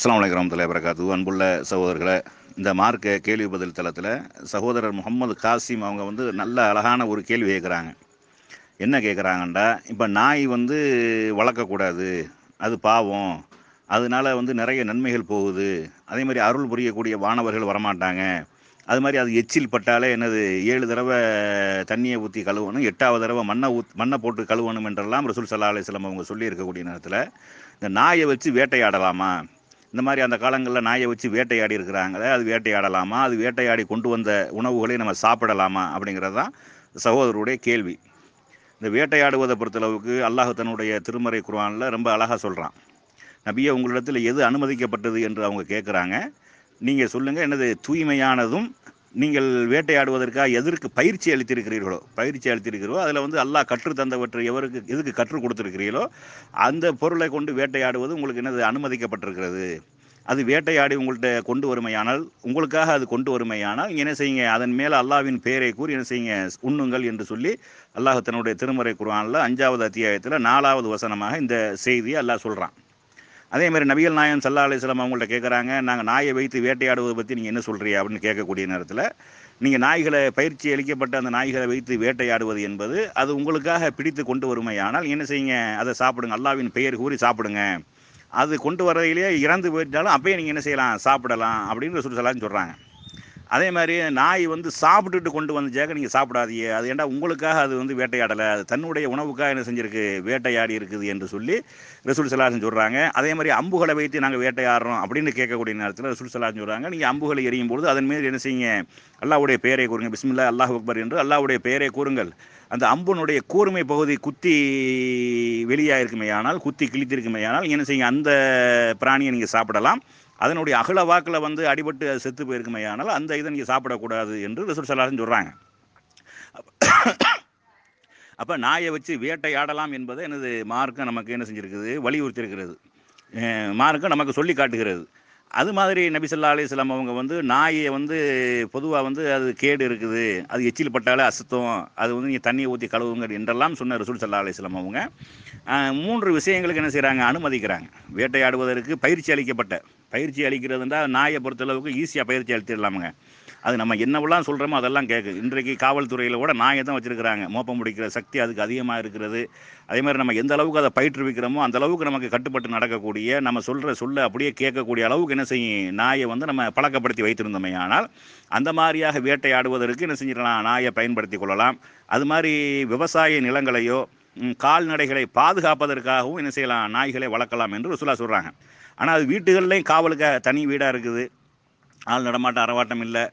அஸ்லாம் வலைக்கம் ரமத்துல வரகாத்து அன்புள்ள சகோதரர்களை இந்த மார்க்க கேள்வி பதில் தளத்தில் சகோதரர் முகமது காசிம் அவங்க வந்து நல்ல அழகான ஒரு கேள்வி கேட்குறாங்க என்ன கேட்குறாங்கண்டா இப்போ நாய் வந்து வளர்க்கக்கூடாது அது பாவம் அதனால வந்து நிறைய நன்மைகள் போகுது அதே மாதிரி அருள் புரியக்கூடிய வானவர்கள் வரமாட்டாங்க அது மாதிரி அது எச்சில் பட்டாலே என்னது ஏழு தடவை தண்ணியை ஊற்றி கழுவணும் எட்டாவது தடவை மண்ணை ஊத் மண்ணை போட்டு கழுவணும் என்றெல்லாம் ரசூல் சல்லா அலிஸ்லாம் அவங்க சொல்லியிருக்கக்கூடிய நேரத்தில் இந்த நாயை வச்சு வேட்டையாடலாமா இந்த மாதிரி அந்த காலங்களில் நாயை வச்சு வேட்டையாடி இருக்கிறாங்களே அது வேட்டையாடலாமா அது வேட்டையாடி கொண்டு வந்த உணவுகளை நம்ம சாப்பிடலாமா அப்படிங்கிறது தான் சகோதரருடைய கேள்வி இந்த வேட்டையாடுவதை பொறுத்தளவுக்கு அல்லாஹ் தன்னுடைய திருமறை குருவானில் ரொம்ப அழகாக சொல்கிறான் நபியை உங்களிடத்தில் எது அனுமதிக்கப்பட்டது என்று அவங்க கேட்குறாங்க நீங்கள் சொல்லுங்கள் எனது தூய்மையானதும் நீங்கள் வேட்டையாடுவதற்காக எதற்கு பயிற்சி அளித்திருக்கிறீர்களோ பயிற்சி அளித்திருக்கிறோ அதில் வந்து அல்லாஹ் கற்று தந்தவற்றை எவருக்கு எதுக்கு கற்றுக் கொடுத்துருக்கிறீர்களோ அந்த பொருளை கொண்டு வேட்டையாடுவது உங்களுக்கு என்னது அனுமதிக்கப்பட்டிருக்கிறது அது வேட்டையாடி உங்கள்கிட்ட கொண்டு வருமையானால் உங்களுக்காக அது கொண்டு வருமையானால் என்ன செய்யுங்க அதன் மேலே அல்லாவின் பெயரை கூறி என்ன செய்யுங்க உண்ணுங்கள் என்று சொல்லி அல்லாஹ் தன்னுடைய திருமறை குருவானில் அஞ்சாவது அத்தியாயத்தில் நாலாவது வசனமாக இந்த செய்தியை அல்லாஹ் சொல்கிறான் அதே மாதிரி நபிகள் நாயன் சல்லா அலிஸ்லாம் அவங்கள்ட்ட கேட்குறாங்க நாங்கள் நாயை வைத்து வேட்டையாடுவதை பற்றி நீங்கள் என்ன சொல்கிறீங்க அப்படின்னு கேட்கக்கூடிய நேரத்தில் நீங்கள் நாய்களை பயிற்சி அளிக்கப்பட்ட அந்த நாய்களை வைத்து வேட்டையாடுவது என்பது அது உங்களுக்காக பிடித்து கொண்டு வருமையானால் என்ன செய்யுங்க அதை சாப்பிடுங்க அல்லாவின் பெயர் கூறி சாப்பிடுங்க அது கொண்டு வரதிலேயே இறந்து போயிட்டாலும் அப்பயே நீங்கள் என்ன செய்யலாம் சாப்பிடலாம் அப்படின்னு சொல்லி சொல்லலாம்னு சொல்கிறாங்க அதே மாதிரி நாய் வந்து சாப்பிட்டுட்டு கொண்டு வந்தாக்க நீங்கள் சாப்பிடாதீங்க அது ஏன்டா உங்களுக்காக அது வந்து வேட்டையாடலை அது தன்னுடைய உணவுக்காக என்ன செஞ்சிருக்கு வேட்டையாடி இருக்குது என்று சொல்லி ரசூல் சலாசன் சொல்கிறாங்க அதே மாதிரி அம்புகளை வைத்து நாங்கள் வேட்டையாடுறோம் அப்படின்னு கேட்கக்கூடிய நேரத்தில் ரசூல் சலாசன் சொல்கிறாங்க நீங்கள் அம்புகளை எரியும் பொழுது அதன் மீது என்ன செய்யுங்க அல்லாவுடைய பெயரை கூறுங்க பிஸ்மில்லா அல்லாஹ் அக்பர் என்று அல்லாவுடைய பெயரை கூறுங்கள் அந்த அம்புனுடைய கூர்மை பகுதி குத்தி வெளியாக இருக்குமே ஆனால் குத்தி கிழித்திருக்குமே ஆனால் என்ன செய்யுங்க அந்த பிராணியை நீங்கள் சாப்பிடலாம் அதனுடைய அகல வாக்கில் வந்து அடிபட்டு அது செத்து போயிருக்குமே ஆனால் அந்த இதை நீங்கள் சாப்பிடக்கூடாது என்று ரிசர்ச் எல்லாரும் சொல்கிறாங்க அப்போ நாயை வச்சு வேட்டையாடலாம் என்பதை எனது மார்க்கம் நமக்கு என்ன செஞ்சுருக்குது வலியுறுத்தியிருக்கிறது மார்க்கம் நமக்கு சொல்லி காட்டுகிறது அது மாதிரி நபிசல்லா அலிஸ்லாம் அவங்க வந்து நாயை வந்து பொதுவாக வந்து அது கேடு இருக்குது அது எச்சில் பட்டாலே அசுத்தம் அது வந்து நீங்கள் தண்ணியை ஊற்றி கழுவுங்க என்றெல்லாம் சொன்ன ரசூல் சல்லா அலிஸ்லாம் அவங்க மூன்று விஷயங்களுக்கு என்ன செய்கிறாங்க அனுமதிக்கிறாங்க வேட்டையாடுவதற்கு பயிற்சி அளிக்கப்பட்ட பயிற்சி அளிக்கிறதுன்றா நாயை பொறுத்தளவுக்கு ஈஸியாக பயிற்சி அளித்திடலாமுங்க அது நம்ம என்னவெல்லாம் சொல்கிறோமோ அதெல்லாம் கேட்கு இன்றைக்கு காவல்துறையில் கூட நாயை தான் வச்சுருக்கிறாங்க மோப்பம் முடிக்கிற சக்தி அதுக்கு அதிகமாக இருக்கிறது அதே மாதிரி நம்ம எந்த அளவுக்கு அதை பயிற்றுவிக்கிறோமோ அந்த அளவுக்கு நமக்கு கட்டுப்பட்டு நடக்கக்கூடிய நம்ம சொல்கிற சொல்ல அப்படியே கேட்கக்கூடிய அளவுக்கு என்ன செய்யும் நாயை வந்து நம்ம பழக்கப்படுத்தி வைத்திருந்தோமே ஆனால் அந்த மாதிரியாக வேட்டையாடுவதற்கு என்ன செஞ்சிடலாம் நாயை பயன்படுத்தி கொள்ளலாம் அது மாதிரி விவசாய நிலங்களையோ கால்நடைகளை பாதுகாப்பதற்காகவும் என்ன செய்யலாம் நாய்களை வளர்க்கலாம் என்று ருசுலா சொல்கிறாங்க ஆனால் அது வீட்டுகள்லேயும் காவலுக்காக தனி வீடாக இருக்குது ஆள் நடமாட்டம் அறவாட்டம் இல்லை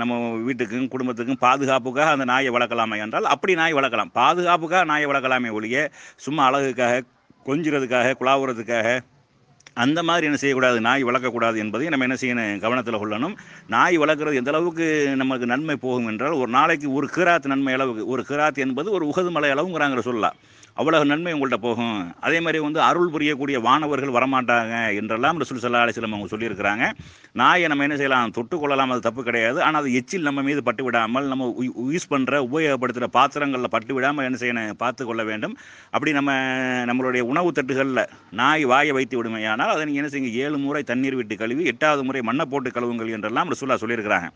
நம்ம வீட்டுக்கும் குடும்பத்துக்கும் பாதுகாப்புக்காக அந்த நாயை வளர்க்கலாமே என்றால் அப்படி நாய் வளர்க்கலாம் பாதுகாப்புக்காக நாயை வளர்க்கலாமே ஒழிய சும்மா அழகுக்காக கொஞ்சிறதுக்காக குழாவுறதுக்காக அந்த மாதிரி என்ன செய்யக்கூடாது நாய் வளர்க்கக்கூடாது என்பதையும் நம்ம என்ன செய்யணும் கவனத்தில் கொள்ளணும் நாய் வளர்க்குறது எந்த அளவுக்கு நமக்கு நன்மை போகும் என்றால் ஒரு நாளைக்கு ஒரு கிராத் நன்மை அளவுக்கு ஒரு கிராத் என்பது ஒரு உகது மலை அளவுங்கிறாங்கிற சொல்லலாம் அவ்வளவு நன்மை உங்கள்கிட்ட போகும் அதே மாதிரி வந்து அருள் புரியக்கூடிய வானவர்கள் வரமாட்டாங்க என்றெல்லாம் ரசூல் சல்லா அலிஸ்லம் அவங்க சொல்லியிருக்கிறாங்க நாயை நம்ம என்ன செய்யலாம் தொட்டு கொள்ளலாம் அது தப்பு கிடையாது ஆனால் அது எச்சில் நம்ம மீது பட்டு விடாமல் நம்ம யூஸ் பண்ணுற உபயோகப்படுத்துகிற பாத்திரங்களில் பட்டு விடாமல் என்ன செய்யணும் பார்த்து கொள்ள வேண்டும் அப்படி நம்ம நம்மளுடைய உணவு தட்டுகளில் நாய் வாயை வைத்து விடுமையான அப்படின்னால் அதை நீங்கள் என்ன செய்யுங்க ஏழு முறை தண்ணீர் விட்டு கழுவி எட்டாவது முறை மண்ணை போட்டு கழுவுங்கள் என்றெல்லாம் ரசூலா சொல்லியிருக்கிறாங்க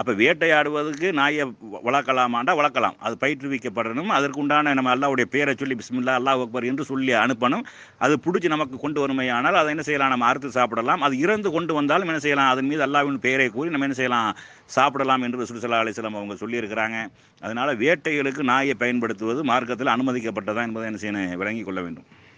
அப்போ வேட்டையாடுவதற்கு நாயை வளர்க்கலாமாண்டா வளர்க்கலாம் அது பயிற்றுவிக்கப்படணும் அதற்குண்டான நம்ம அல்லாவுடைய பேரை சொல்லி பிஸ்மில்லா அல்லாஹ் அக்பர் என்று சொல்லி அனுப்பணும் அது பிடிச்சி நமக்கு கொண்டு வருமையானால் அதை என்ன செய்யலாம் நம்ம அறுத்து சாப்பிடலாம் அது இறந்து கொண்டு வந்தாலும் என்ன செய்யலாம் அதன் மீது அல்லாவின் பெயரை கூறி நம்ம என்ன செய்யலாம் சாப்பிடலாம் என்று சுற்றுலா அலிஸ்லாம் அவங்க சொல்லியிருக்கிறாங்க அதனால் வேட்டைகளுக்கு நாயை பயன்படுத்துவது மார்க்கத்தில் அனுமதிக்கப்பட்டதா என்பதை என்ன செய்யணும் விளங்கி கொள்ள வேண்டும்